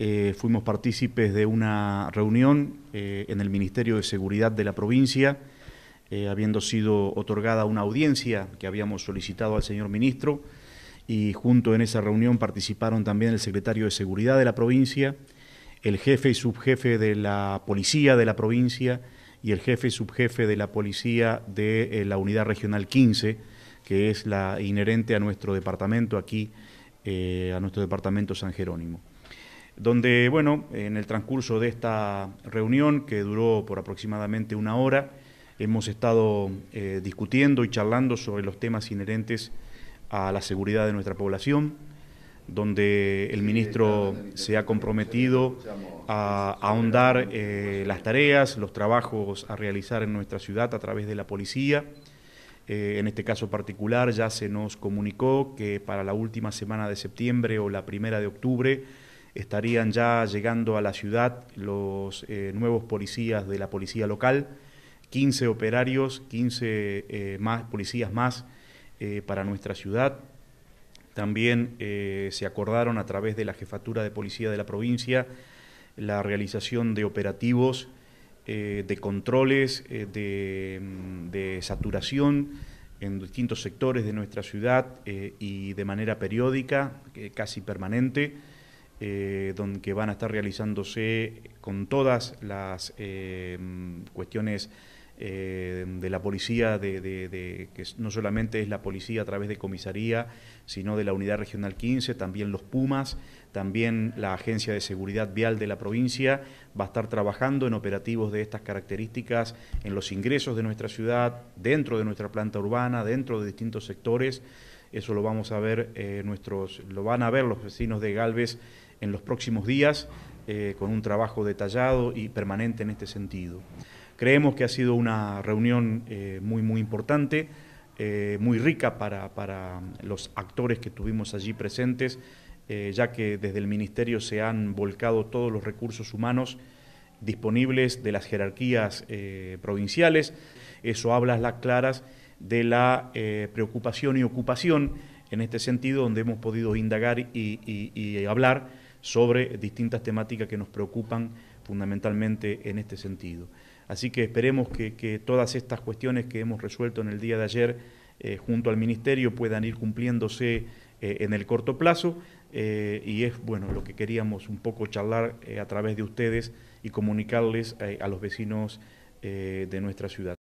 Eh, fuimos partícipes de una reunión eh, en el Ministerio de Seguridad de la provincia, eh, habiendo sido otorgada una audiencia que habíamos solicitado al señor ministro, y junto en esa reunión participaron también el secretario de Seguridad de la provincia, el jefe y subjefe de la policía de la provincia y el jefe y subjefe de la policía de la Unidad Regional 15, que es la inherente a nuestro departamento aquí, a nuestro departamento San Jerónimo donde, bueno, en el transcurso de esta reunión, que duró por aproximadamente una hora, hemos estado eh, discutiendo y charlando sobre los temas inherentes a la seguridad de nuestra población, donde el ministro se ha comprometido a ahondar eh, las tareas, los trabajos a realizar en nuestra ciudad a través de la policía. Eh, en este caso particular ya se nos comunicó que para la última semana de septiembre o la primera de octubre estarían ya llegando a la ciudad los eh, nuevos policías de la policía local, 15 operarios, 15 eh, más, policías más eh, para nuestra ciudad. También se acordaron a través de la jefatura de policía de la provincia la realización de operativos, de controles, de, mm, de, saturación en distintos sectores de nuestra ciudad y de manera periódica, casi permanente. Eh, donde van a estar realizándose con todas las eh, cuestiones eh, de la policía, de, que no solamente es la policía a través de comisaría, sino de la unidad regional 15, también los Pumas, también la Agencia de Seguridad Vial de la provincia va a estar trabajando en operativos de estas características en los ingresos de nuestra ciudad, dentro de nuestra planta urbana, dentro de distintos sectores eso lo vamos a ver eh, nuestros, lo van a ver los vecinos de Galvez en los próximos días, eh, con un trabajo detallado y permanente en este sentido. Creemos que ha sido una reunión eh, muy, muy importante, muy rica para, los actores que tuvimos allí presentes, ya que desde el Ministerio se han volcado todos los recursos humanos disponibles de las jerarquías provinciales. Eso habla las claras de la eh, preocupación y ocupación en este sentido, donde hemos podido indagar y, hablar sobre distintas temáticas que nos preocupan fundamentalmente en este sentido. Así que esperemos que, todas estas cuestiones que hemos resuelto en el día de ayer eh, junto al Ministerio puedan ir cumpliéndose eh, en el corto plazo y es bueno lo que queríamos un poco charlar a través de ustedes y comunicarles a los vecinos de nuestra ciudad.